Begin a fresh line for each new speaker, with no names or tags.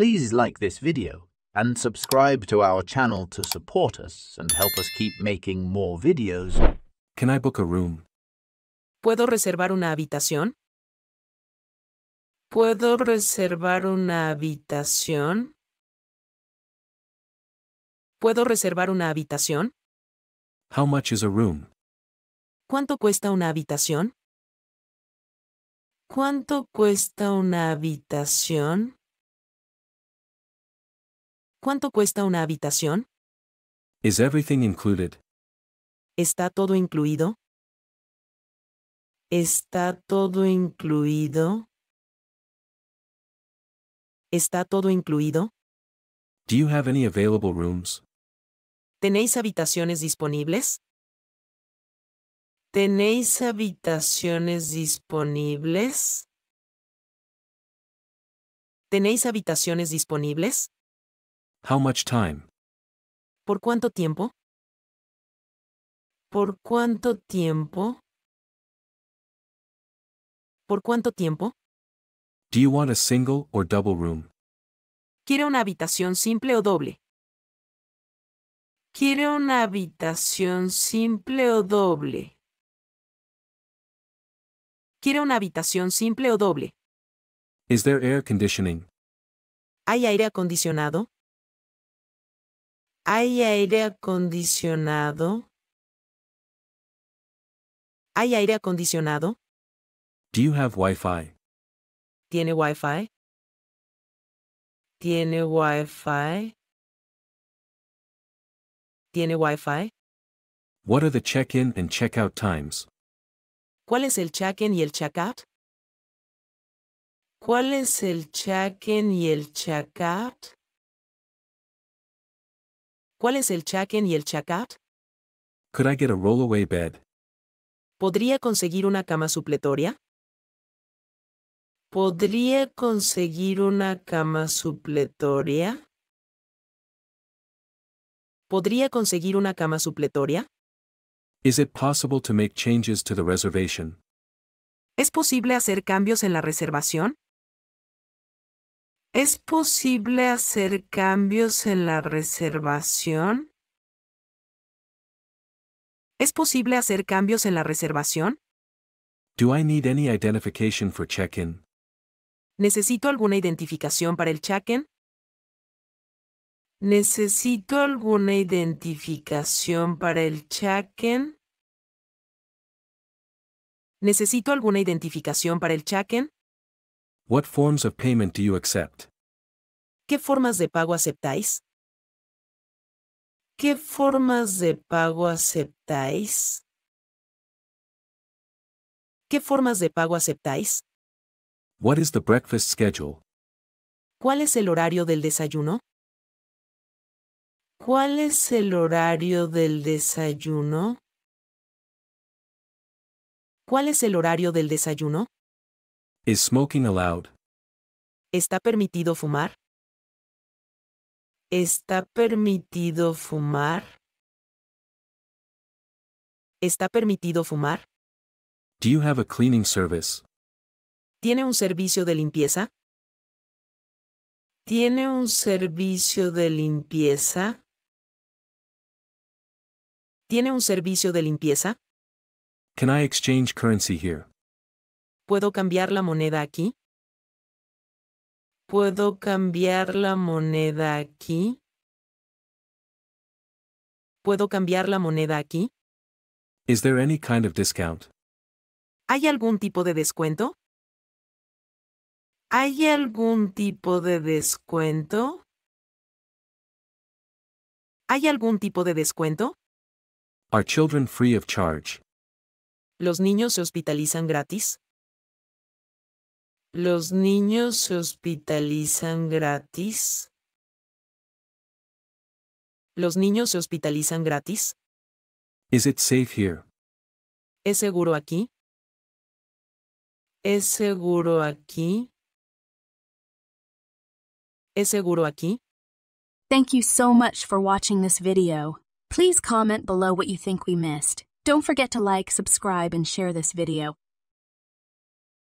Please like this video and subscribe to our channel to support
us and help us keep making more videos. Can I book a room?
¿Puedo reservar una habitación? ¿Puedo reservar una habitación? ¿Puedo reservar una habitación?
How much is a room?
¿Cuánto cuesta una habitación? ¿Cuánto cuesta una habitación? ¿Cuánto cuesta una habitación? ¿Está todo incluido? ¿Está todo incluido? ¿Está todo incluido?
Do you have any available rooms?
¿Tenéis habitaciones disponibles? ¿Tenéis habitaciones disponibles? ¿Tenéis habitaciones disponibles?
How much time?
¿Por cuánto tiempo? ¿Por cuánto tiempo? ¿Por cuánto tiempo?
Do you want a single or double room?
¿Quiere una habitación simple o doble? ¿Quiere una habitación simple o doble? ¿Quiere una habitación simple o doble?
Is there air conditioning?
¿Hay aire acondicionado? Hay aire acondicionado. Hay aire acondicionado.
Do you have wi
tiene WiFi? tiene WiFi? Wi-Fi? ¿Tiene Wi-Fi?
What are the check-in and check-out times?
¿Cuál es el check-in y el check-out? ¿Cuál es el check-in y el check-out? ¿Cuál es el check-in y el check-out?
Could I get a rollaway bed?
¿Podría conseguir una cama supletoria? ¿Podría conseguir una cama supletoria? ¿Podría conseguir una cama supletoria?
Is it possible to make changes to the reservation?
¿Es posible hacer cambios en la reservación? ¿Es posible hacer cambios en la reservación? ¿Es posible hacer cambios en la reservación? ¿Necesito alguna identificación para el check-in? ¿Necesito alguna identificación para el check-in? ¿Necesito alguna identificación para el check-in?
What forms of payment do you accept?
¿Qué formas de pago aceptáis? ¿Qué formas de pago aceptáis? ¿Qué formas de pago aceptáis?
What is the breakfast schedule?
¿Cuál es el horario del desayuno? ¿Cuál es el horario del desayuno? ¿Cuál es el horario del desayuno?
Is smoking allowed?
¿Está permitido fumar? ¿Está permitido fumar? ¿Está permitido fumar?
Do you have a cleaning service?
¿Tiene un servicio de limpieza? ¿Tiene un servicio de limpieza? ¿Tiene un servicio de limpieza?
Can I exchange currency here?
¿Puedo cambiar la moneda aquí? ¿Puedo cambiar la moneda aquí? ¿Puedo cambiar la moneda aquí?
there any kind of discount?
¿Hay algún tipo de descuento? ¿Hay algún tipo de descuento? ¿Hay algún tipo de descuento?
Are children free of charge?
¿Los niños se hospitalizan gratis? ¿Los niños se hospitalizan gratis? ¿Los niños se hospitalizan gratis?
Is it safe here?
¿Es seguro aquí? ¿Es seguro aquí? ¿Es seguro aquí? Thank you so much for watching this video.
Please comment below what you think we missed. Don't forget to like, subscribe, and share this video.